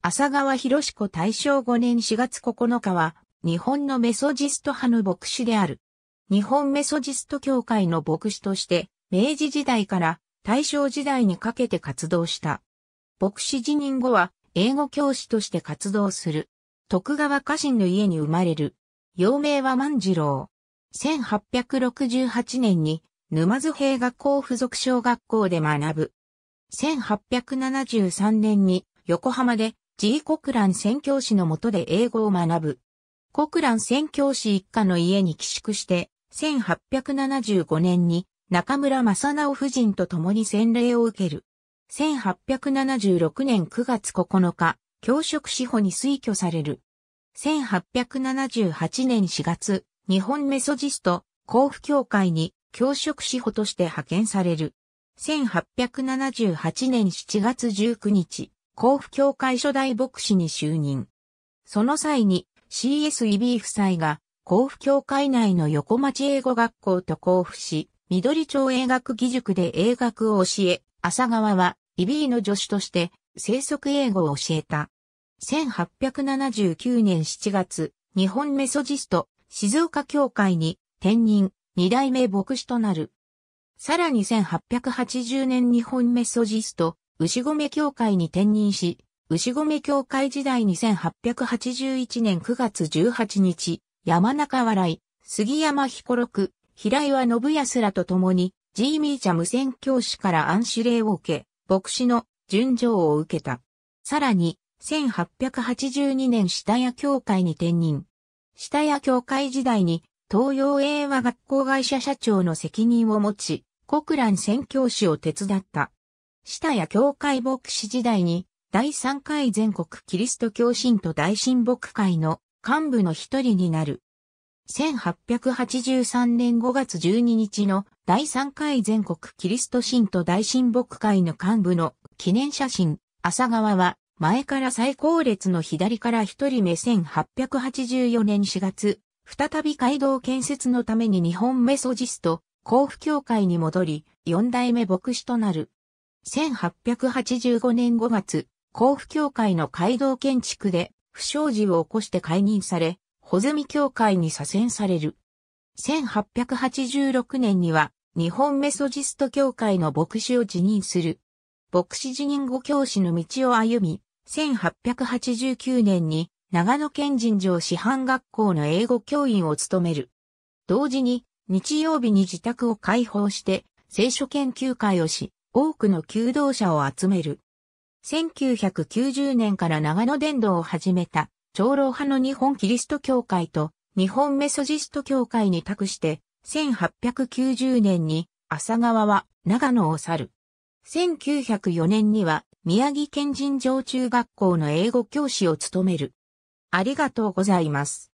浅川博子大正5年4月9日は、日本のメソジスト派の牧師である。日本メソジスト協会の牧師として、明治時代から大正時代にかけて活動した。牧師辞任後は、英語教師として活動する。徳川家臣の家に生まれる。幼名は万次郎。1868年に沼津兵学校附属小学校で学ぶ。1873年に横浜で G. コクラン宣教師のもとで英語を学ぶ。コクラン宣教師一家の家に寄宿して、1875年に中村正直夫人と共に洗礼を受ける。1876年9月9日、教職司法に推挙される。1878年4月、日本メソジスト、甲府協会に教職司法として派遣される。1878年7月19日、甲府教会初代牧師に就任。その際に CS e b 夫妻が甲府教会内の横町英語学校と甲府し、緑町英学義塾で英学を教え、浅川は EB の助手として生息英語を教えた。1879年7月、日本メソジスト静岡教会に転任二代目牧師となる。さらに1880年日本メソジスト牛込協会に転任し、牛込協会時代2881年9月18日、山中笑い、杉山彦六、平岩信康らと共に、ジーミーチャ無線教師から暗視令を受け、牧師の順情を受けた。さらに、1882年下谷教会に転任。下谷教会時代に、東洋英和学校会社社長の責任を持ち、国蘭宣教師を手伝った。下谷教会牧師時代に、第3回全国キリスト教信徒大神牧会の幹部の一人になる。1883年5月12日の第3回全国キリスト信徒大神牧会の幹部の記念写真、朝川は前から最高列の左から一人目1884年4月、再び街道建設のために日本メソジスト、甲府教会に戻り、四代目牧師となる。1885年5月、甲府協会の街道建築で不祥事を起こして解任され、穂積協会に左遷される。1886年には日本メソジスト協会の牧師を辞任する。牧師辞任後教師の道を歩み、1889年に長野県人常師範学校の英語教員を務める。同時に日曜日に自宅を開放して聖書研究会をし、多くの求道者を集める。1990年から長野伝道を始めた、長老派の日本キリスト教会と日本メソジスト教会に託して、1890年に浅川は長野を去る。1904年には宮城県人上中学校の英語教師を務める。ありがとうございます。